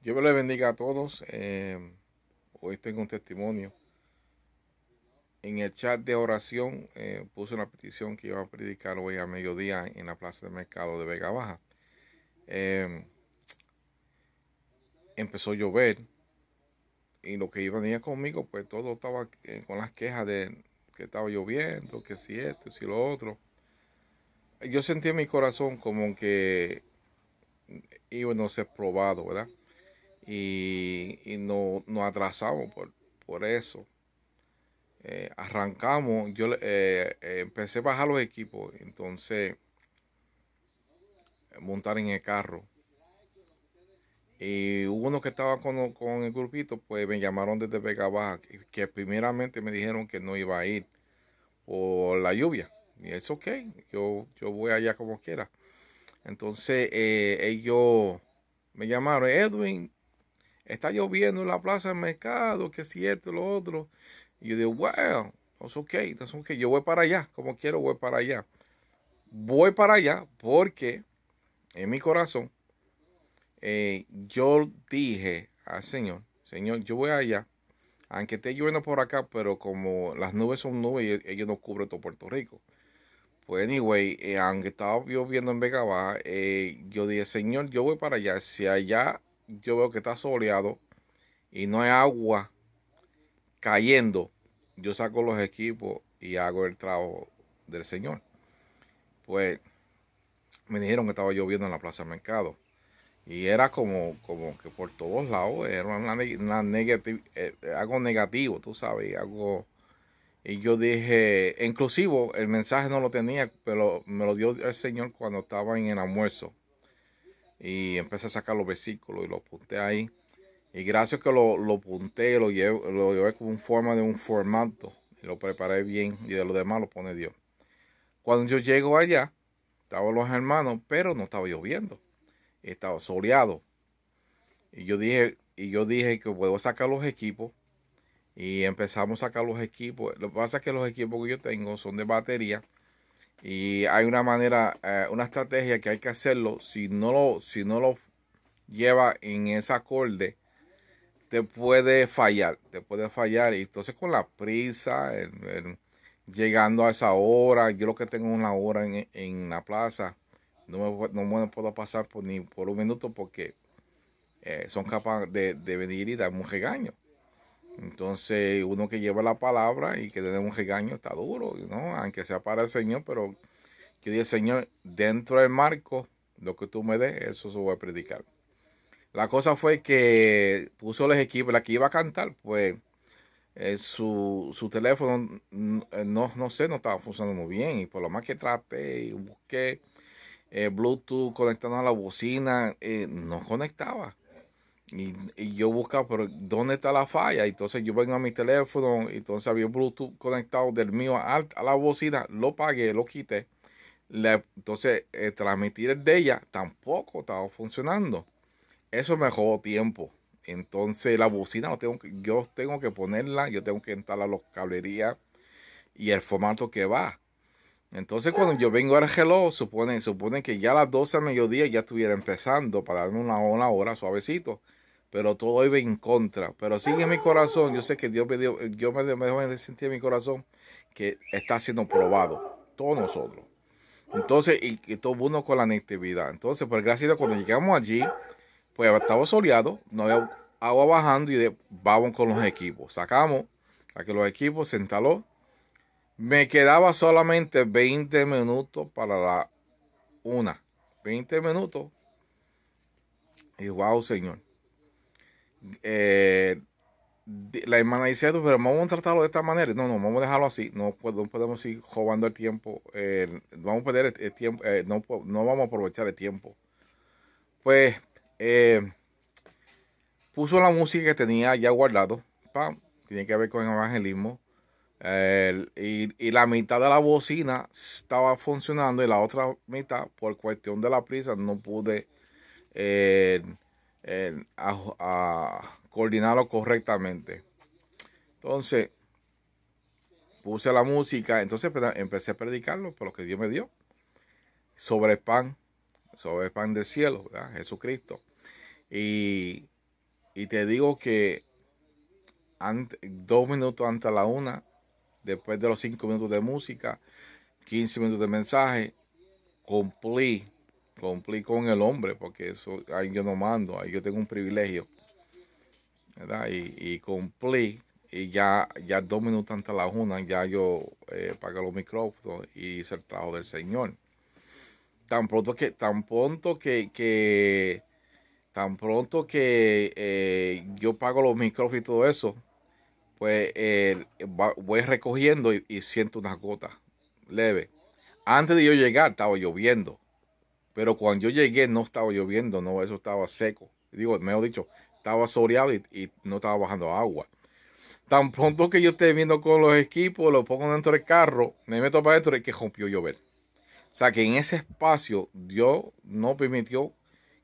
Dios les bendiga a todos. Eh, hoy tengo un testimonio. En el chat de oración eh, puse una petición que iba a predicar hoy a mediodía en la plaza de mercado de Vega Baja. Eh, empezó a llover y lo que iba venir conmigo, pues todo estaba con las quejas de que estaba lloviendo, que si esto, si lo otro. Yo sentí en mi corazón como que iba a no ser probado, ¿verdad? y, y nos atrasamos por, por eso. Eh, arrancamos, yo eh, eh, empecé a bajar los equipos, entonces montar en el carro. Y uno que estaba con, el grupito, pues me llamaron desde Vega Baja, que, primeramente me dijeron que no iba a ir por la lluvia. Y es ok, yo, yo voy allá como quiera. Entonces ellos me llamaron, Edwin, está lloviendo en la plaza del mercado, que si esto, lo otro. Y yo digo, wow, that's okay, that's Yo voy para allá, como quiero, voy para allá. Voy para allá porque en mi corazón eh, yo dije al Señor, Señor, yo voy allá, aunque esté lloviendo por acá, pero como las nubes son nubes, ellos no cubren todo Puerto Rico. Pues anyway, eh, aunque estaba lloviendo en Vega eh, yo dije, Señor, yo voy para allá. Si allá yo veo que está soleado y no hay agua cayendo, yo saco los equipos y hago el trabajo del Señor. Pues me dijeron que estaba lloviendo en la plaza mercado. Y era como, como que por todos lados, era eh, algo negativo, tú sabes, algo... Y yo dije, inclusive el mensaje no lo tenía, pero me lo dio el Señor cuando estaba en el almuerzo y empecé a sacar los versículos y los apunté ahí. Y gracias que lo, lo apunté, lo llevé, lo llevé como forma de un formato y lo preparé bien y de lo demás lo pone Dios. Cuando yo llego allá, estaban los hermanos, pero no estaba lloviendo, estaba soleado. Y yo dije, y yo dije que puedo sacar los equipos y empezamos a sacar los equipos. Lo que pasa es que los equipos que yo tengo son de batería y hay una manera, eh, una estrategia que hay que hacerlo. Si no lo, si no lo lleva en ese acorde, te puede fallar, te puede fallar. Y entonces con la prisa, llegando a esa hora, yo lo que tengo una hora en, la plaza, no me, no puedo pasar por, ni por un minuto porque eh, son capaces de, de venir y dar un regaño. Entonces, uno que lleva la palabra y que tiene un regaño está duro, ¿no? Aunque sea para el Señor, pero yo el Señor, dentro del marco, lo que tú me des, eso se voy a predicar. La cosa fue que puso el equipos, la que iba a cantar, pues eh, su, su, teléfono, no, no sé, no estaba funcionando muy bien. Y por lo más que traté y busqué eh, Bluetooth conectando a la bocina, eh, no conectaba. Y, yo buscaba, pero ¿dónde está la falla? Entonces yo vengo a mi teléfono, entonces había Bluetooth conectado del mío a, a la bocina, lo pagué, lo quité. entonces eh, transmitir el de ella tampoco estaba funcionando. Eso me jodó tiempo. Entonces la bocina yo tengo que ponerla, yo tengo que instalar los cablerías y el formato que va. Entonces cuando yo vengo al reloj, supone, que ya a las 12 del mediodía ya estuviera empezando para darme una hora suavecito pero todo iba en contra. Pero sigue mi corazón, yo sé que Dios me dio, yo eh, me, sentí en mi corazón que está siendo probado, todos nosotros. Entonces, y, que todo uno con la negatividad. Entonces, por pues, gracias a cuando llegamos allí, pues estaba soleado, no había agua bajando y vamos con los equipos. Sacamos Aquí que los equipos se instaló. Me quedaba solamente 20 minutos para la una. 20 minutos. Y wow, Señor. Eh, la hermana dice, pero vamos a tratarlo de esta manera. No, no, vamos a dejarlo así. No, podemos ir jugando el tiempo. Eh, vamos a perder el, tiempo. Eh, no, vamos a aprovechar el tiempo. Pues puso la música que tenía ya guardado. tiene que ver con el evangelismo. Y, y, la mitad de la bocina estaba funcionando y la otra mitad, por cuestión de la prisa, no pude a, coordinarlo correctamente. Entonces, puse la música, entonces empecé a predicarlo por lo que Dios me dio. Sobre el pan, sobre el pan del cielo, Jesucristo. Y, y te digo que dos minutos antes de la una, después de los cinco minutos de música, 15 minutos de mensaje, cumplí cumplí con el hombre, porque eso ahí yo no mando, ahí yo tengo un privilegio. ¿verdad? Y, y cumplí, y ya, ya dos minutos antes de la una, ya yo eh, pago los micrófonos y hice el trabajo del Señor. Tan pronto que, tan pronto que, que tan pronto que eh, yo pago los micrófonos y todo eso, pues eh, voy recogiendo y siento unas gotas leves. Antes de yo llegar estaba lloviendo pero cuando yo llegué no estaba lloviendo, no, eso estaba seco. Digo, mejor dicho, estaba soleado y, no estaba bajando agua. Tan pronto que yo esté viendo con los equipos, lo pongo dentro del carro, me meto para dentro y que rompió llover. O sea que en ese espacio Dios no permitió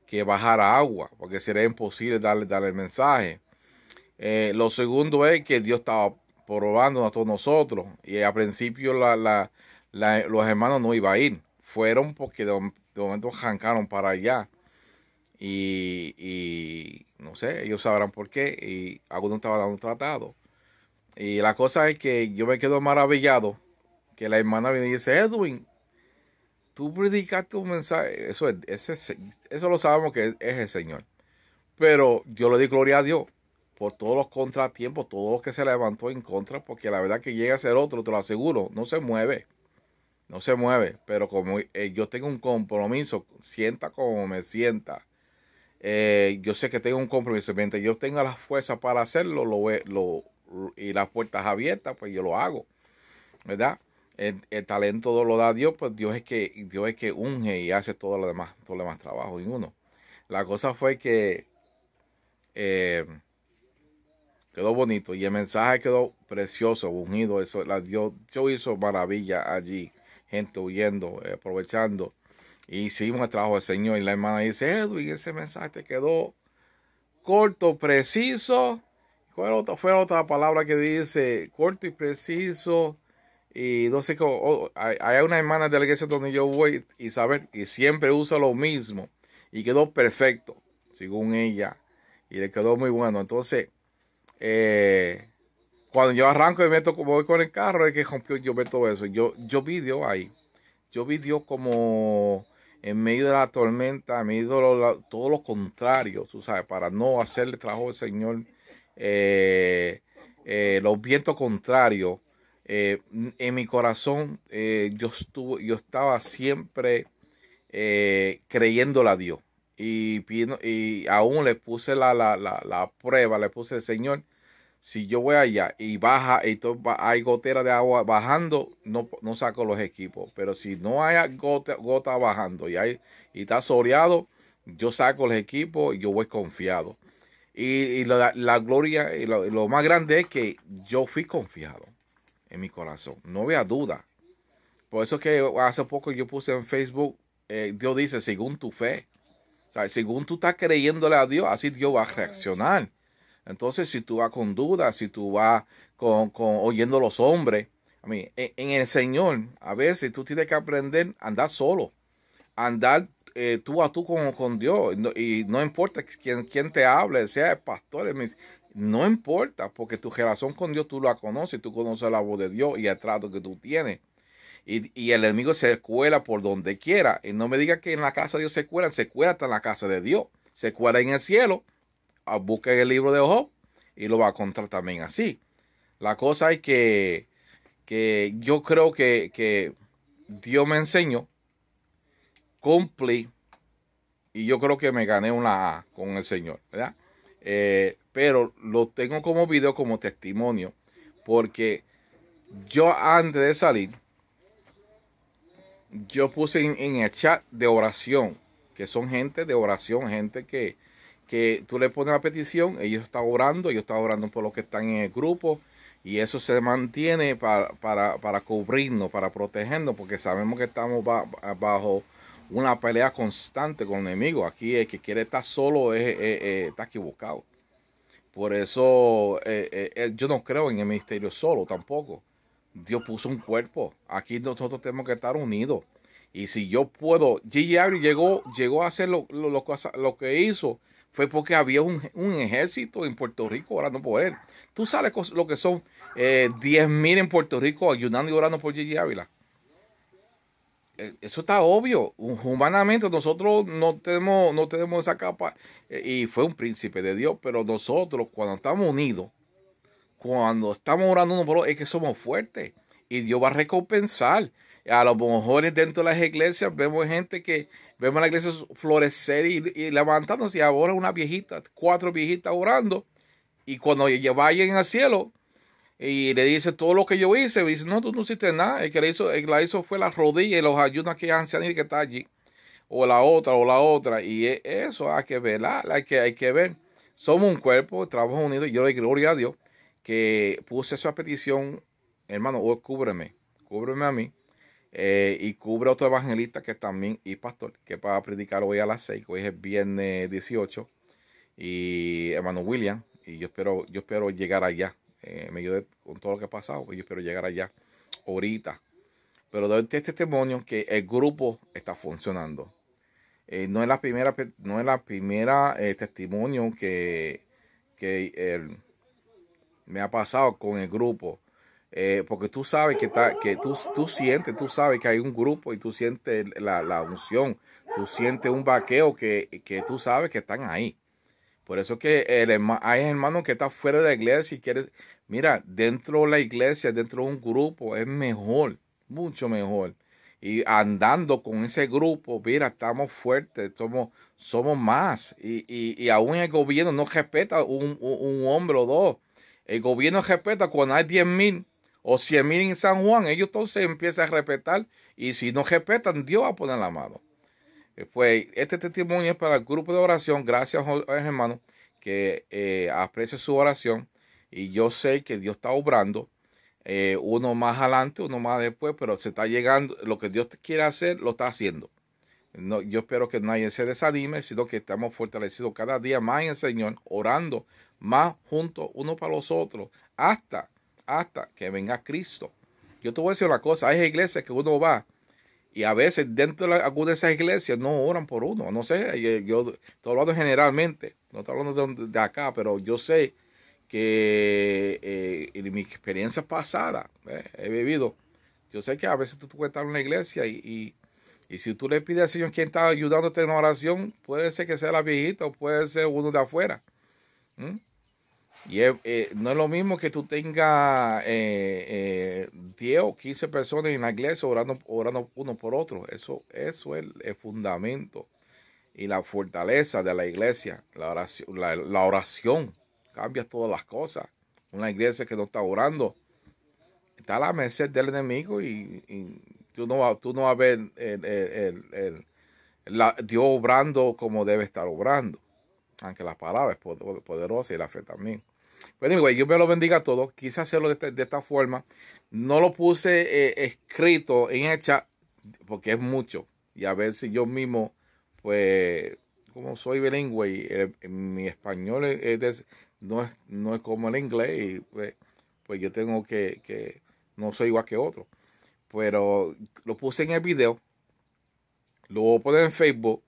que bajara agua, porque sería imposible darle, darle el mensaje. Eh, lo segundo es que Dios estaba probando a todos nosotros y al principio los hermanos no iban a ir. Fueron porque de momento arrancaron para allá. Y, no sé, ellos sabrán por qué. Y algunos estaba dando tratado. Y la cosa es que yo me quedo maravillado que la hermana viene y dice, Edwin, tú predicaste un mensaje. Eso, es, eso lo sabemos que es, el Señor. Pero yo le di gloria a Dios por todos los contratiempos, todos los que se levantó en contra, porque la verdad que llega a ser otro, te lo aseguro, no se mueve no se mueve, pero como eh, yo tengo un compromiso, sienta como me sienta, eh, yo sé que tengo un compromiso, mientras yo tenga la fuerza para hacerlo lo, ve lo, y las puertas abiertas, pues yo lo hago, ¿verdad? El, talento lo da Dios, pues Dios es que Dios es que unge y hace todo lo demás, todo lo demás trabajo en uno. La cosa fue que eh, quedó bonito y el mensaje quedó precioso, ungido. Eso, la, Dios, Dios hizo maravilla allí gente huyendo, eh, aprovechando. Y hicimos el trabajo del Señor. Y la hermana dice, Edwin, ese mensaje te quedó corto, preciso. ¿Cuál otra, fue otra palabra que dice? Corto y preciso. Y no sé hay, una hermana de la iglesia donde yo voy, Isabel, y siempre usa lo mismo. Y quedó perfecto, según ella. Y le quedó muy bueno. Entonces, eh, cuando yo arranco y meto como voy con el carro, es que rompió, yo todo eso. Yo, yo vi Dios ahí. Yo vi Dios como en medio de la tormenta, en medio de todo lo contrario, tú sabes, para no hacerle trabajo al Señor, eh, eh, los vientos contrarios. Eh, en mi corazón, yo, estuvo, yo estaba siempre creyéndole a Dios. Y, aún le puse la, la prueba, le puse el Señor si yo voy allá y baja y hay gotera de agua bajando, no, no saco los equipos. Pero si no hay gota, gota bajando y, hay, está soleado, yo saco los equipos y yo voy confiado. Y, la, gloria, y lo, más grande es que yo fui confiado en mi corazón. No había duda. Por eso que hace poco yo puse en Facebook, eh, Dios dice, según tu fe. según tú estás creyéndole a Dios, así Dios va a reaccionar. Entonces, si tú vas con dudas, si tú vas con, oyendo los hombres, a mí, en, el Señor, a veces tú tienes que aprender a andar solo, andar eh, tú a tú con, con Dios. y no importa quién, te hable, sea el pastor, no importa, porque tu relación con Dios tú la conoces, tú conoces la voz de Dios y el trato que tú tienes. Y, el enemigo se cuela por donde quiera. Y no me diga que en la casa de Dios se cuela, se cuela hasta en la casa de Dios, se cuela en el cielo en el libro de ojo y lo va a encontrar también así. La cosa es que, que yo creo que, que Dios me enseñó, cumplí y yo creo que me gané una A con el Señor, eh, pero lo tengo como video, como testimonio, porque yo antes de salir, yo puse en el chat de oración, que son gente de oración, gente que, que tú le pones la petición, ellos están orando, ellos están orando por los que están en el grupo y eso se mantiene para, cubrirnos, para protegernos, porque sabemos que estamos bajo una pelea constante con el enemigo. Aquí el que quiere estar solo está equivocado. Por eso eh, eh, eh, yo no creo en el ministerio solo tampoco. Dios puso un cuerpo. Aquí nosotros tenemos que estar unidos. Y si yo puedo, G.G. llegó, llegó a hacer lo, lo, lo que hizo fue porque había un, ejército en Puerto Rico orando por él. Tú sabes lo que son eh, 10.000 en Puerto Rico ayunando y orando por Gigi Ávila. Eh, eso está obvio. Humanamente nosotros no tenemos, no tenemos esa capa. Eh, y fue un príncipe de Dios, pero nosotros cuando estamos unidos, cuando estamos orando uno por otro, es que somos fuertes. Y Dios va a recompensar a los mejor dentro de las iglesias vemos gente que vemos la iglesia florecer y, levantándose y ahora una viejita, cuatro viejitas orando y cuando ellos vayan al cielo y le dice todo lo que yo hice, dice, no, tú no hiciste nada, el que la hizo, el hizo fue la rodilla y los ayunos que ancianos que está allí, o la otra, o la otra, y e, eso hay que ver, hay que, hay que ver, somos un cuerpo, trabajo unido, y yo le gloria a Dios que puse esa petición, hermano, cúbreme, cúbreme a mí, eh, y cubre otro evangelista que también y pastor, que va a predicar hoy a las 6, hoy es viernes 18, y hermano William, y yo espero, yo espero llegar allá, eh, Me ayude con todo lo que ha pasado, pues yo espero llegar allá ahorita. Pero doy este testimonio que el grupo está funcionando. Eh, no es la primera, no es la primera testimonio que, que me ha pasado con el grupo eh, porque tú sabes que, que tú, tú sientes, tú sabes que hay un grupo y tú sientes la, unción, tú sientes un vaqueo que, que, tú sabes que están ahí. Por eso que el hay hermanos que están fuera de la iglesia y quieres, mira, dentro de la iglesia, dentro de un grupo es mejor, mucho mejor. Y andando con ese grupo, mira, estamos fuertes, somos, somos más. Y, y, y aún el gobierno no respeta un, un, un hombre o dos. El gobierno respeta cuando hay 10 mil o si mil en San Juan, ellos todos se empiezan a respetar y si no respetan, Dios va a poner la mano. Eh, pues este testimonio es para el grupo de oración, gracias eh, hermano, que eh, aprecio su oración y yo sé que Dios está obrando. Eh, uno más adelante, uno más después, pero se está llegando, lo que Dios quiere hacer, lo está haciendo. No, yo espero que nadie se desanime, sino que estamos fortalecidos cada día más en el Señor, orando más juntos uno para los otros, hasta hasta que venga Cristo. Yo te voy a decir una cosa, hay iglesias que uno va y a veces dentro de algunas de esas iglesias no oran por uno. No sé, eh, yo estoy hablando generalmente, no estoy hablando de, acá, pero yo sé que eh, en mi experiencia pasada eh, he vivido. Yo sé que a veces tú puedes estar en una iglesia y, y, si tú le pides al Señor quien está ayudándote en oración, puede ser que sea la viejita o puede ser uno de afuera. Y eh, no es lo mismo que tú tengas 10 eh, eh, o 15 personas en la iglesia orando, orando uno por otro. Eso, eso es el, fundamento y la fortaleza de la iglesia. La oración, la, oración cambia todas las cosas. Una iglesia que no está orando está a la merced del enemigo y, tú, no, tú no vas a ver el, el, la, Dios obrando como debe estar obrando. Aunque las palabras es poderosa y la fe también. Pero anyway, yo me lo bendiga a todos. Quise hacerlo de esta, forma. No lo puse eh, escrito en el chat porque es mucho. Y a ver si yo mismo, pues, como soy bilingüe y eh, mi español no, es, como el inglés, pues, pues, yo tengo que, que, no soy igual que otro. Pero lo puse en el video, lo voy a poner en Facebook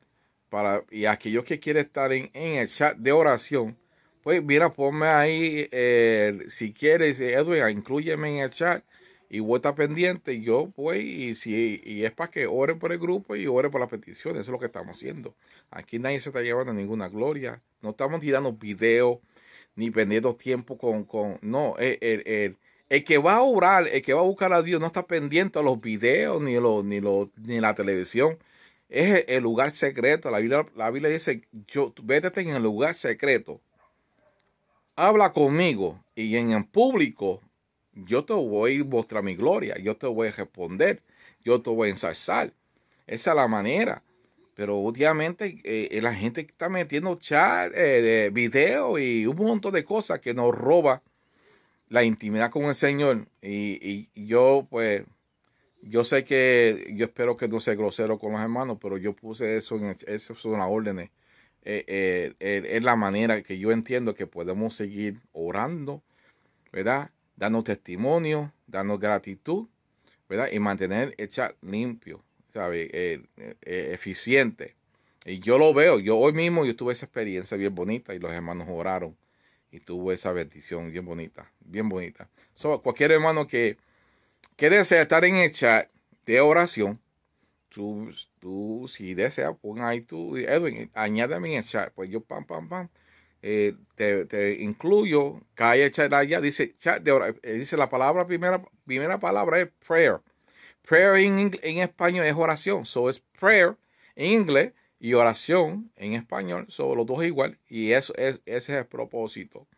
para, y aquellos que quieren estar en, el chat de oración, pues mira, ponme ahí, eh, si quieres, Edwin, incluyeme en el chat y voy a pendiente. Yo pues y, si, y es para que oren por el grupo y oren por las peticiones. Eso es lo que estamos haciendo. Aquí nadie se está llevando ninguna gloria. No estamos tirando videos ni perdiendo tiempo con... no, el, el, que va a orar, el que va a buscar a Dios, no está pendiente a los videos ni, lo, ni, ni la televisión es el lugar secreto. La Biblia, la Biblia dice, yo, vete en el lugar secreto. Habla conmigo y en el público yo te voy a mostrar mi gloria, yo te voy a responder, yo te voy a ensalzar. Esa es la manera. Pero últimamente eh, eh, la gente está metiendo chat, eh, de video y un montón de cosas que nos roba la intimidad con el Señor. y, y yo pues yo sé que, yo espero que no sea grosero con los hermanos, pero yo puse eso en, son las órdenes. Eh, eh, eh, es la manera que yo entiendo que podemos seguir orando, ¿verdad? Dando testimonio, dando gratitud, ¿verdad? Y mantener el chat limpio, ¿sabes? eficiente. Y yo lo veo, yo hoy mismo yo tuve esa experiencia bien bonita y los hermanos oraron y tuvo esa bendición bien bonita, bien bonita. cualquier hermano que que desea estar en el chat de oración, tú, tú si deseas, pon ahí tú, Edwin, añádame en el chat. Pues yo, pam, pam, pam, eh, te, te, incluyo, cae el chat allá, dice chat de oración, eh, dice la palabra, primera, primera palabra es prayer. Prayer en, español es oración, so es prayer en inglés y oración en español, Son los dos igual, y eso es, ese es el propósito.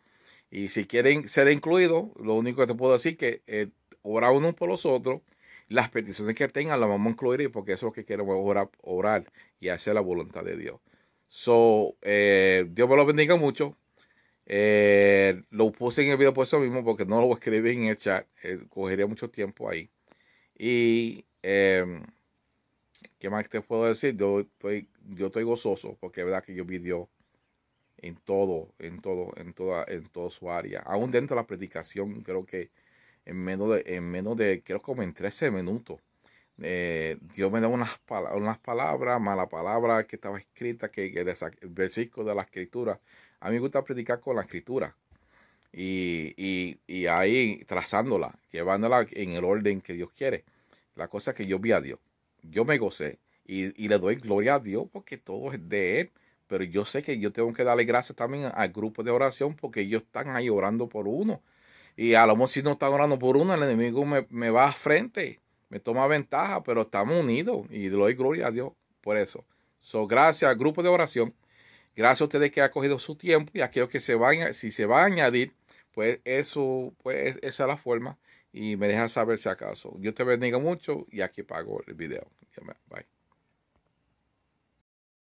Y si quieren ser incluidos, lo único que te puedo decir que eh, ora uno por los otros. Las peticiones que tengan las vamos a incluir porque eso es lo que queremos orar, orar y hacer la voluntad de Dios. So, eh, Dios me lo bendiga mucho. Eh, lo puse en el video por eso mismo, porque no lo voy a escribir en el chat. Eh, cogería mucho tiempo ahí. Y, em, ¿qué más te puedo decir? Yo estoy, yo estoy gozoso, porque es verdad que yo vi Dios en todo, en todo, en toda, en toda su área. Aún dentro de la predicación, creo que en menos de, en menos de creo como en 13 minutos. Eh, Dios me da unas, palabras, unas palabras, mala palabra que estaba escrita, que, que el versículo de la escritura. A mí me gusta predicar con la escritura y, y, y ahí trazándola, llevándola en el orden que Dios quiere. La cosa es que yo vi a Dios, yo me gocé y, y le doy gloria a Dios porque todo es de Él pero yo sé que yo tengo que darle gracias también al grupo de oración porque ellos están ahí orando por uno. Y a lo mejor si no está orando por una, el enemigo me, va a frente, me toma ventaja, pero estamos unidos y doy gloria a Dios por eso. So, gracias al grupo de oración. Gracias a ustedes que han cogido su tiempo y a aquellos que se van, si se va a añadir, pues eso, pues esa es la forma. Y me dejan saber si acaso. Yo te bendiga mucho y aquí pago el video. Bye.